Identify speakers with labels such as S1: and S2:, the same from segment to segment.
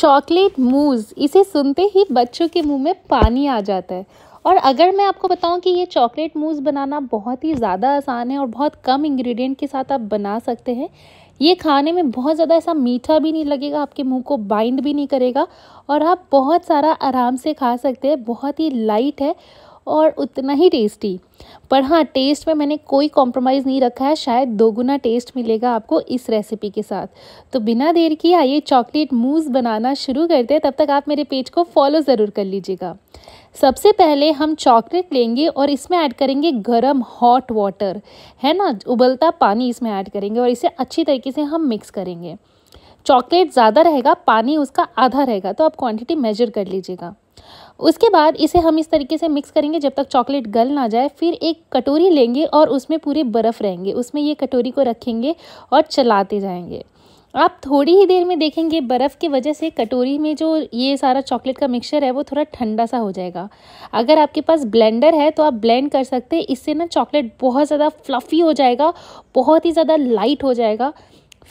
S1: chocolate मूज़ इसे सुनते ही बच्चों के मुंह में पानी आ जाता है और अगर मैं आपको बताऊं कि ये चॉकलेट मूज़ बनाना बहुत ही ज़्यादा आसान है और बहुत कम इंग्रेडिएंट के साथ आप बना सकते हैं ये खाने में बहुत ज़्यादा ऐसा मीठा भी नहीं लगेगा आपके मुंह को बाइंड भी नहीं करेगा और आप बहुत सारा आराम से खा सकते हैं बहुत ही लाइट है और उतना ही टेस्टी पर हाँ टेस्ट में मैंने कोई कॉम्प्रोमाइज़ नहीं रखा है शायद दोगुना टेस्ट मिलेगा आपको इस रेसिपी के साथ तो बिना देर किए आइए चॉकलेट मूस बनाना शुरू करते हैं तब तक आप मेरे पेज को फॉलो ज़रूर कर लीजिएगा सबसे पहले हम चॉकलेट लेंगे और इसमें ऐड करेंगे गरम हॉट वाटर है ना उबलता पानी इसमें ऐड करेंगे और इसे अच्छी तरीके से हम मिक्स करेंगे चॉकलेट ज़्यादा रहेगा पानी उसका आधा रहेगा तो आप क्वांटिटी मेजर कर लीजिएगा उसके बाद इसे हम इस तरीके से मिक्स करेंगे जब तक चॉकलेट गल ना जाए फिर एक कटोरी लेंगे और उसमें पूरे बर्फ़ रहेंगे उसमें ये कटोरी को रखेंगे और चलाते जाएंगे आप थोड़ी ही देर में देखेंगे बर्फ़ की वजह से कटोरी में जो ये सारा चॉकलेट का मिक्सचर है वो थोड़ा ठंडा सा हो जाएगा अगर आपके पास ब्लेंडर है तो आप ब्लेंड कर सकते हैं इससे ना चॉकलेट बहुत ज़्यादा फ्लफ़ी हो जाएगा बहुत ही ज़्यादा लाइट हो जाएगा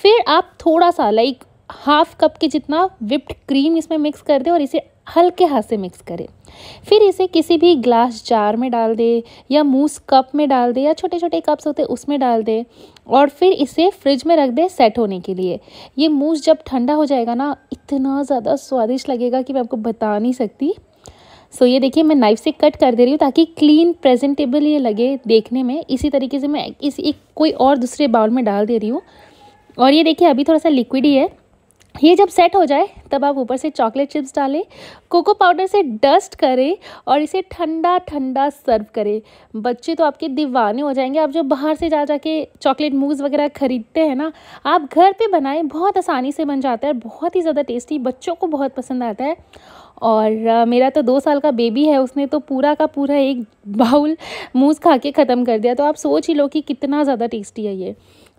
S1: फिर आप थोड़ा सा लाइक हाफ कप के जितना विप्ड क्रीम इसमें मिक्स कर दें और इसे हल्के हाथ से मिक्स करें फिर इसे किसी भी ग्लास जार में डाल दे या मूस कप में डाल दे या छोटे छोटे कप्स होते उसमें डाल दे और फिर इसे फ्रिज में रख दे सेट होने के लिए ये मूस जब ठंडा हो जाएगा ना इतना ज़्यादा स्वादिष्ट लगेगा कि मैं आपको बता नहीं सकती सो so, ये देखिए मैं नाइफ से कट कर दे रही हूँ ताकि क्लीन प्रेजेंटेबल ये लगे देखने में इसी तरीके से मैं इस एक कोई और दूसरे बाउल में डाल दे रही हूँ और ये देखिए अभी थोड़ा सा लिक्विड ही है ये जब सेट हो जाए तब आप ऊपर से चॉकलेट चिप्स डालें कोको पाउडर से डस्ट करें और इसे ठंडा ठंडा सर्व करें बच्चे तो आपके दीवाने हो जाएंगे आप जो बाहर से जा जाके चॉकलेट मूज वगैरह ख़रीदते हैं ना आप घर पे बनाएं बहुत आसानी से बन जाता है बहुत ही ज़्यादा टेस्टी बच्चों को बहुत पसंद आता है और मेरा तो दो साल का बेबी है उसने तो पूरा का पूरा एक बाउल मूज खा के ख़त्म कर दिया तो आप सोच ही लो कि कितना ज़्यादा टेस्टी है ये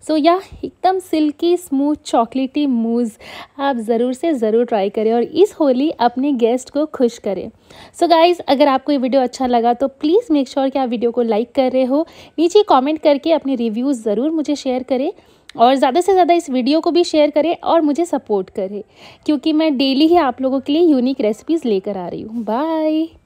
S1: सो यह एकदम सिल्की स्मूथ चॉकलेटी मूज आप ज़रूर से ज़रूर ट्राई करें और इस होली अपने गेस्ट को खुश करें सो so, गाइज़ अगर आपको ये वीडियो अच्छा लगा तो प्लीज़ मेक श्योर कि आप वीडियो को लाइक कर रहे हो नीचे कमेंट करके अपने रिव्यूज़ ज़रूर मुझे शेयर करें और ज़्यादा से ज़्यादा इस वीडियो को भी शेयर करें और मुझे सपोर्ट करें क्योंकि मैं डेली ही आप लोगों के लिए यूनिक रेसिपीज़ लेकर आ रही हूँ बाय